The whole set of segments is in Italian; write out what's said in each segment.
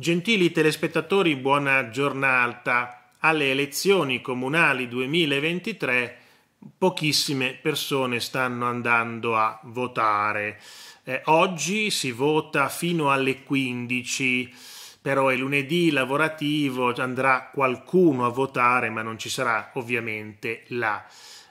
Gentili telespettatori, buona giornata. Alle elezioni comunali 2023 pochissime persone stanno andando a votare. Eh, oggi si vota fino alle 15, però è lunedì lavorativo, andrà qualcuno a votare, ma non ci sarà ovviamente la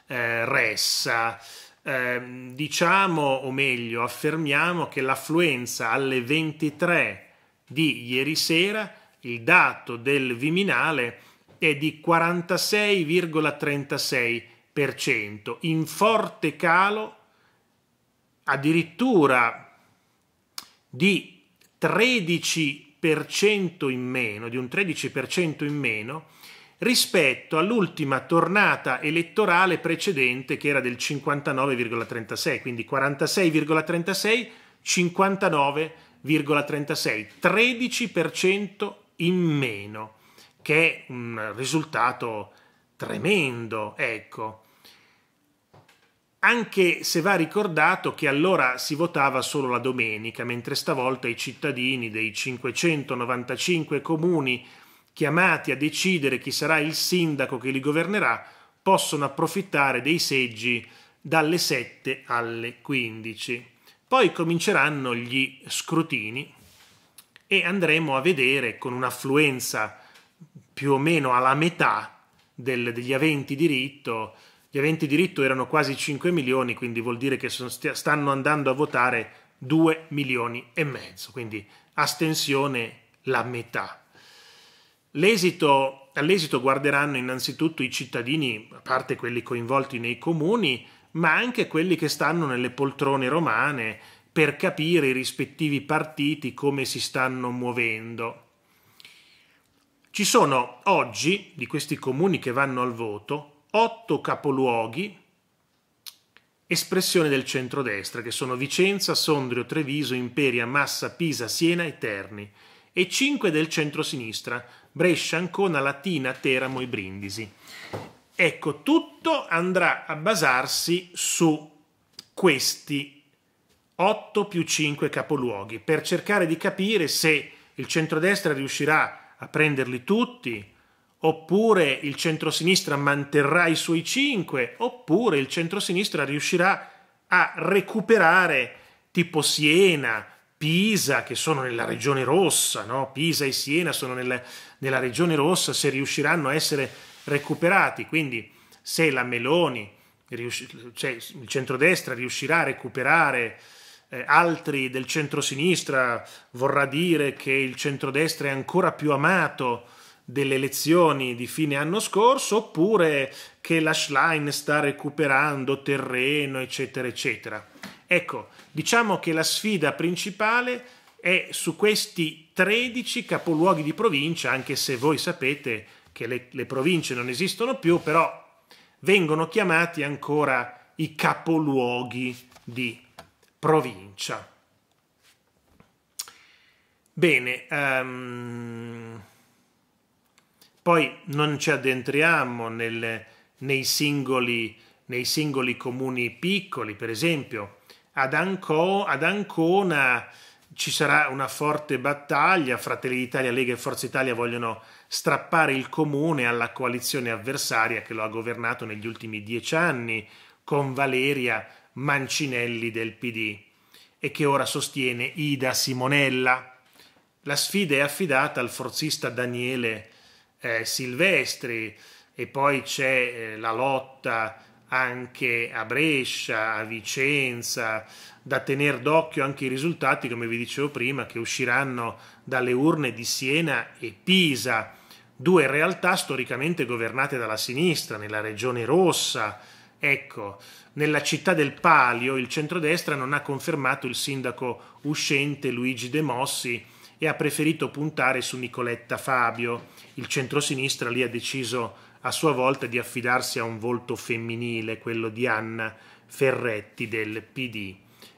eh, ressa. Eh, diciamo, o meglio, affermiamo che l'affluenza alle 23 di ieri sera il dato del Viminale è di 46,36%, in forte calo addirittura di 13% in meno, di un 13% in meno rispetto all'ultima tornata elettorale precedente che era del 59,36, quindi 46,36, 59 13,36, 13% in meno, che è un risultato tremendo, ecco. Anche se va ricordato che allora si votava solo la domenica, mentre stavolta i cittadini dei 595 comuni chiamati a decidere chi sarà il sindaco che li governerà possono approfittare dei seggi dalle 7 alle 15. Poi cominceranno gli scrutini e andremo a vedere con un'affluenza più o meno alla metà del, degli aventi diritto. Gli aventi diritto erano quasi 5 milioni, quindi vuol dire che sono, stanno andando a votare 2 milioni e mezzo, quindi astensione la metà. L'esito, all'esito guarderanno innanzitutto i cittadini, a parte quelli coinvolti nei comuni, ma anche quelli che stanno nelle poltrone romane per capire i rispettivi partiti come si stanno muovendo. Ci sono oggi, di questi comuni che vanno al voto, otto capoluoghi espressione del centrodestra, che sono Vicenza, Sondrio, Treviso, Imperia, Massa, Pisa, Siena e Terni, e cinque del centrosinistra, Brescia, Ancona, Latina, Teramo e Brindisi. Ecco, tutto andrà a basarsi su questi 8 più 5 capoluoghi per cercare di capire se il centrodestra riuscirà a prenderli tutti, oppure il centrosinistra manterrà i suoi 5, oppure il centrosinistra riuscirà a recuperare tipo Siena, Pisa, che sono nella regione rossa, no? Pisa e Siena sono nella, nella regione rossa, se riusciranno a essere recuperati. Quindi se la Meloni, cioè il centrodestra riuscirà a recuperare eh, altri del centrosinistra, vorrà dire che il centrodestra è ancora più amato delle elezioni di fine anno scorso oppure che la Schlein sta recuperando terreno, eccetera, eccetera. Ecco, diciamo che la sfida principale è su questi 13 capoluoghi di provincia, anche se voi sapete che le, le province non esistono più, però vengono chiamati ancora i capoluoghi di provincia. Bene, um, poi non ci addentriamo nel, nei, singoli, nei, singoli, comuni piccoli, per esempio ad, Anco, ad Ancona ci sarà una forte battaglia, Fratelli d'Italia, Lega e Forza Italia vogliono strappare il comune alla coalizione avversaria che lo ha governato negli ultimi dieci anni con Valeria Mancinelli del PD e che ora sostiene Ida Simonella. La sfida è affidata al forzista Daniele eh, Silvestri e poi c'è eh, la lotta anche a Brescia, a Vicenza, da tenere d'occhio anche i risultati, come vi dicevo prima, che usciranno dalle urne di Siena e Pisa, due realtà storicamente governate dalla sinistra, nella regione rossa. Ecco, nella città del Palio il centrodestra non ha confermato il sindaco uscente Luigi De Mossi e ha preferito puntare su Nicoletta Fabio. Il centrosinistra lì ha deciso a sua volta di affidarsi a un volto femminile, quello di Anna Ferretti del PD.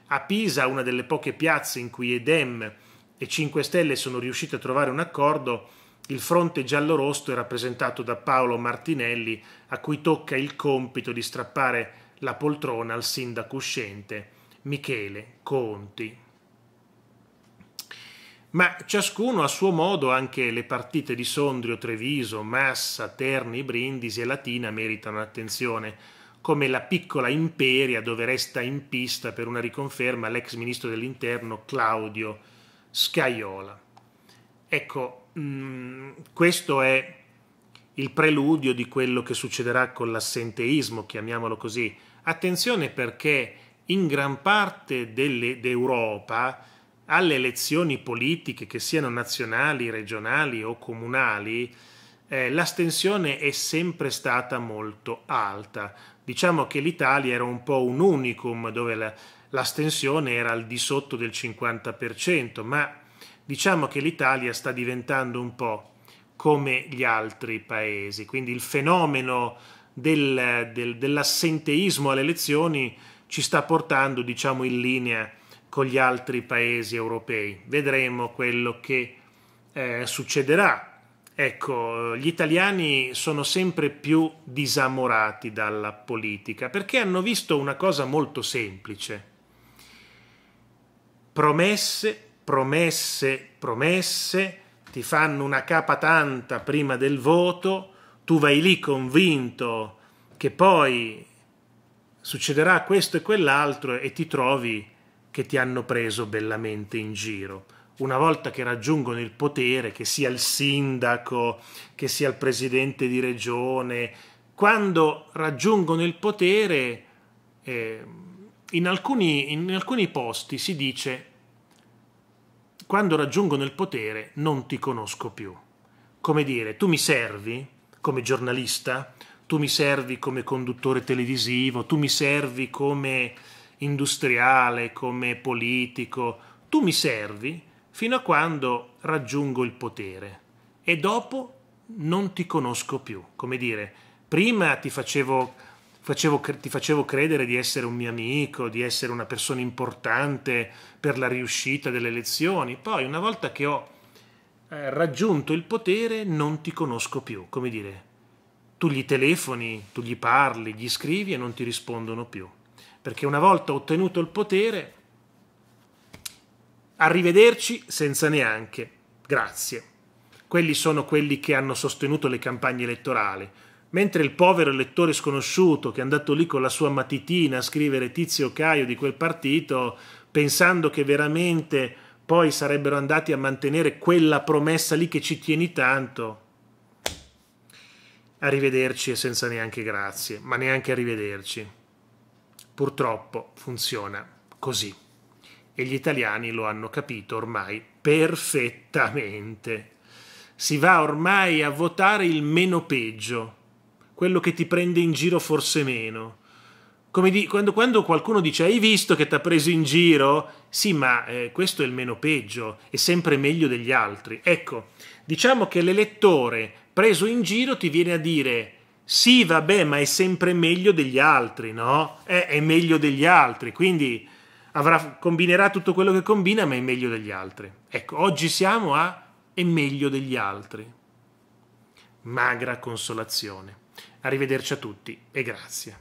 A Pisa, una delle poche piazze in cui Edem e 5 Stelle sono riusciti a trovare un accordo, il fronte giallorosso è rappresentato da Paolo Martinelli, a cui tocca il compito di strappare la poltrona al sindaco uscente Michele Conti ma ciascuno a suo modo anche le partite di Sondrio, Treviso, Massa, Terni, Brindisi e Latina meritano attenzione, come la piccola Imperia dove resta in pista per una riconferma l'ex ministro dell'interno Claudio Scaiola. Ecco, mh, mm, questo è il preludio di quello che succederà con l'assenteismo, chiamiamolo così. Attenzione perché in gran parte delle, d'Europa alle elezioni politiche, che siano nazionali, regionali o comunali, eh, l'astensione è sempre stata molto alta. Diciamo che l'Italia era un po' un unicum dove la, l'astensione era al di sotto del 50%, ma diciamo che l'Italia sta diventando un po' come gli altri paesi, quindi il fenomeno del, del, dell'assenteismo alle elezioni ci sta portando diciamo in linea con gli altri paesi europei. Vedremo quello che eh, succederà. Ecco, gli italiani sono sempre più disamorati dalla politica perché hanno visto una cosa molto semplice. Promesse, promesse, promesse, ti fanno una capa tanta prima del voto, tu vai lì convinto che poi succederà questo e quell'altro e ti trovi che ti hanno preso bellamente in giro. Una volta che raggiungono il potere, che sia il sindaco, che sia il presidente di regione, quando raggiungono il potere, eh, in, alcuni, in alcuni posti si dice, quando raggiungono il potere non ti conosco più. Come dire, tu mi servi come giornalista, tu mi servi come conduttore televisivo, tu mi servi come industriale, come politico, tu mi servi fino a quando raggiungo il potere e dopo non ti conosco più. Come dire, prima ti facevo, facevo, ti facevo credere di essere un mio amico, di essere una persona importante per la riuscita delle elezioni, poi una volta che ho eh, raggiunto il potere non ti conosco più. Come dire, tu gli telefoni, tu gli parli, gli scrivi e non ti rispondono più perché una volta ottenuto il potere, arrivederci senza neanche. Grazie. Quelli sono quelli che hanno sostenuto le campagne elettorali. Mentre il povero elettore sconosciuto che è andato lì con la sua matitina a scrivere Tizio Caio di quel partito, pensando che veramente poi sarebbero andati a mantenere quella promessa lì che ci tieni tanto. Arrivederci e senza neanche grazie, ma neanche arrivederci. Purtroppo funziona così e gli italiani lo hanno capito ormai perfettamente. Si va ormai a votare il meno peggio, quello che ti prende in giro forse meno. Come di, quando, quando, qualcuno dice hai visto che ti ha preso in giro, sì ma eh, questo è il meno peggio, è sempre meglio degli altri. Ecco, diciamo che l'elettore preso in giro ti viene a dire sì, vabbè, ma è sempre meglio degli altri, no? È, è meglio degli altri, quindi avrà, combinerà tutto quello che combina, ma è meglio degli altri. Ecco, oggi siamo a è meglio degli altri. Magra consolazione. Arrivederci a tutti e grazie.